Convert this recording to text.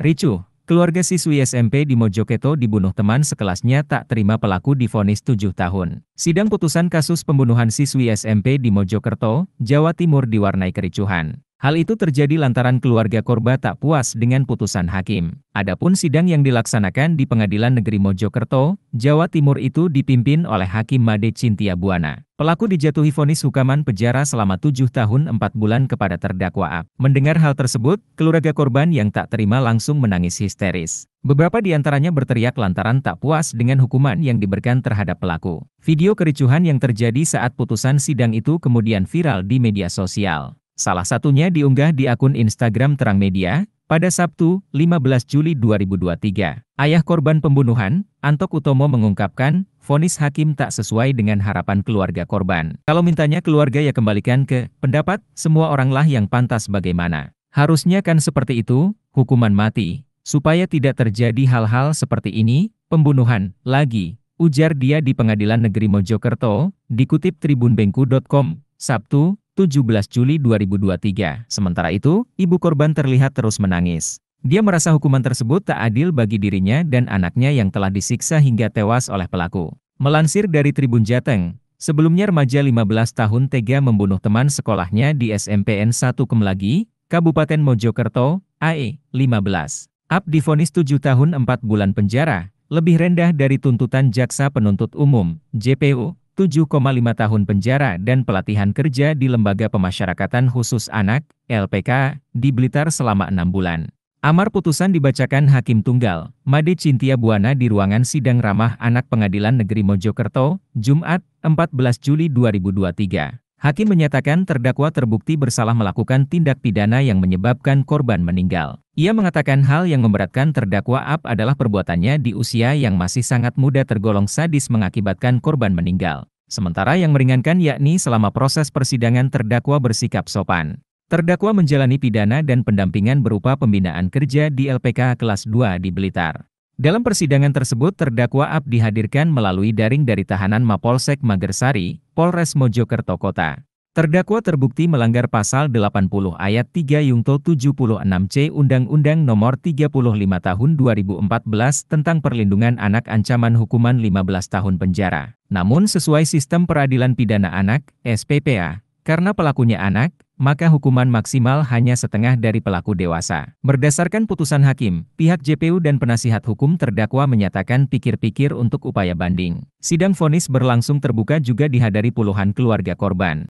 Ricu, keluarga siswi SMP di Mojokerto dibunuh teman sekelasnya tak terima pelaku difonis 7 tahun. Sidang putusan kasus pembunuhan siswi SMP di Mojokerto, Jawa Timur diwarnai kericuhan. Hal itu terjadi lantaran keluarga korban tak puas dengan putusan hakim. Adapun sidang yang dilaksanakan di Pengadilan Negeri Mojokerto, Jawa Timur itu dipimpin oleh Hakim Made Cintia Buana. Pelaku dijatuhi vonis hukuman penjara selama tujuh tahun empat bulan kepada terdakwa A. Mendengar hal tersebut, keluarga korban yang tak terima langsung menangis histeris. Beberapa di antaranya berteriak lantaran tak puas dengan hukuman yang diberikan terhadap pelaku. Video kericuhan yang terjadi saat putusan sidang itu kemudian viral di media sosial. Salah satunya diunggah di akun Instagram Terang Media, pada Sabtu, 15 Juli 2023. Ayah korban pembunuhan, Antok Utomo mengungkapkan, vonis hakim tak sesuai dengan harapan keluarga korban. Kalau mintanya keluarga ya kembalikan ke, pendapat, semua oranglah yang pantas bagaimana. Harusnya kan seperti itu, hukuman mati. Supaya tidak terjadi hal-hal seperti ini, pembunuhan, lagi, ujar dia di pengadilan negeri Mojokerto, dikutip tribunbengku.com, Sabtu, 17 Juli 2023. Sementara itu, ibu korban terlihat terus menangis. Dia merasa hukuman tersebut tak adil bagi dirinya dan anaknya yang telah disiksa hingga tewas oleh pelaku. Melansir dari Tribun Jateng, sebelumnya remaja 15 tahun tega membunuh teman sekolahnya di SMPN 1 Kemlagi, Kabupaten Mojokerto, AE, 15. Ab difonis 7 tahun 4 bulan penjara, lebih rendah dari tuntutan Jaksa Penuntut Umum, JPU, 7,5 tahun penjara dan pelatihan kerja di Lembaga Pemasyarakatan Khusus Anak, LPK, di Blitar selama enam bulan. Amar putusan dibacakan Hakim Tunggal, Made Cintia Buana di ruangan sidang ramah anak Pengadilan Negeri Mojokerto, Jumat, 14 Juli 2023. Hakim menyatakan terdakwa terbukti bersalah melakukan tindak pidana yang menyebabkan korban meninggal. Ia mengatakan hal yang memberatkan terdakwa Ab adalah perbuatannya di usia yang masih sangat muda tergolong sadis mengakibatkan korban meninggal. Sementara yang meringankan yakni selama proses persidangan terdakwa bersikap sopan. Terdakwa menjalani pidana dan pendampingan berupa pembinaan kerja di LPK kelas 2 di Blitar. Dalam persidangan tersebut terdakwa Ab dihadirkan melalui daring dari tahanan Mapolsek Magersari, Polres Mojokerto Kota. Terdakwa terbukti melanggar pasal 80 ayat 3 Yungto 76C Undang-Undang Nomor 35 Tahun 2014 tentang perlindungan anak ancaman hukuman 15 tahun penjara. Namun sesuai sistem peradilan pidana anak, SPPA, karena pelakunya anak, maka hukuman maksimal hanya setengah dari pelaku dewasa. Berdasarkan putusan hakim, pihak JPU dan penasihat hukum terdakwa menyatakan pikir-pikir untuk upaya banding. Sidang vonis berlangsung terbuka juga dihadiri puluhan keluarga korban.